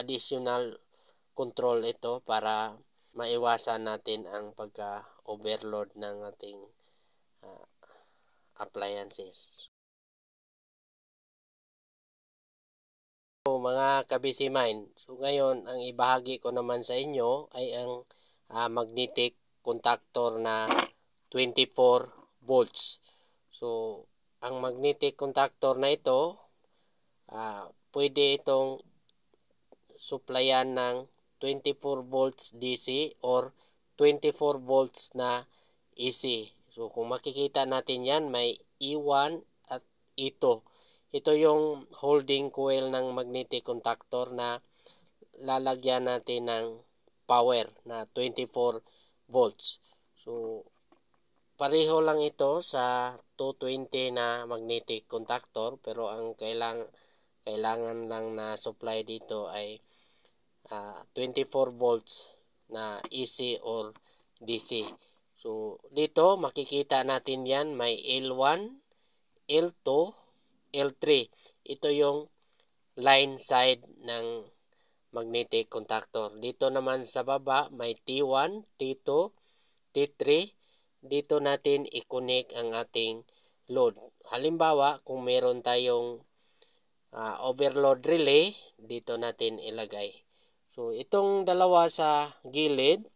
additional control ito para maiwasan natin ang pagka-overload ng ating uh, appliances. So, mga kabisi mind, so ngayon ang ibahagi ko naman sa inyo ay ang uh, magnetic contactor na 24 volts. So, ang magnetic contactor na ito, uh, pwede itong suplayan ng 24 volts DC or 24 volts na AC. E so kung makikita natin yan, may E1 at ito. E ito yung holding coil ng magnetic contactor na lalagyan natin ng power na 24 volts. So pareho lang ito sa 220 na magnetic contactor pero ang kailangan kailangan lang na supply dito ay uh, ah, 24 volts na AC e or DC. So, dito makikita natin yan may L1, L2, L3. Ito yung line side ng magnetic contactor. Dito naman sa baba may T1, T2, T3. Dito natin i-connect ang ating load. Halimbawa, kung meron tayong uh, overload relay dito natin ilagay. So itong dalawa sa gilid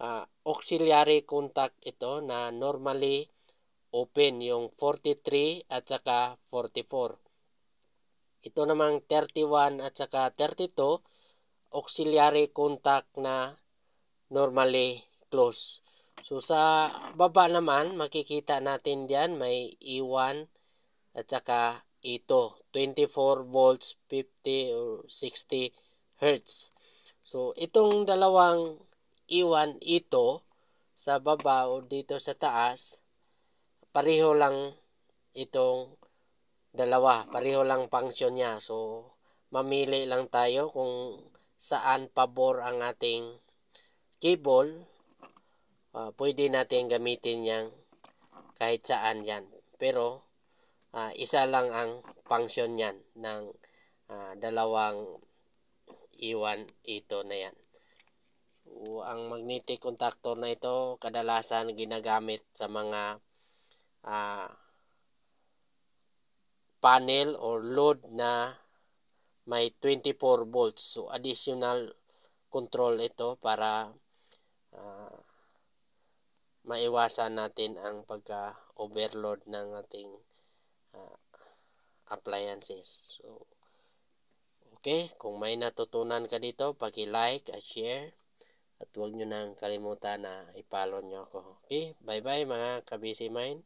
uh, auxiliary contact ito na normally open yung 43 at saka 44. Ito namang 31 at saka 32 auxiliary contact na normally close. So sa baba naman makikita natin diyan may E1 at saka ito 24 volts 50 or 60 hertz so itong dalawang iwan ito sa baba o dito sa taas pareho lang itong dalawa pareho lang function niya so mamili lang tayo kung saan pabor ang ating cable uh, pwede natin gamitin yang kahit saan yan pero uh, isa lang ang function niyan ng uh, dalawang iwan ito na yan. O, ang magnetic contactor na ito kadalasan ginagamit sa mga uh, panel or load na may 24 volts. So additional control ito para uh, maiwasan natin ang pagka-overload ng ating uh, appliances. So, okay, kung may natutunan ka dito, paki-like at share. At huwag nyo nang kalimutan na i-follow nyo ako. Okay, bye-bye mga kabisi mind.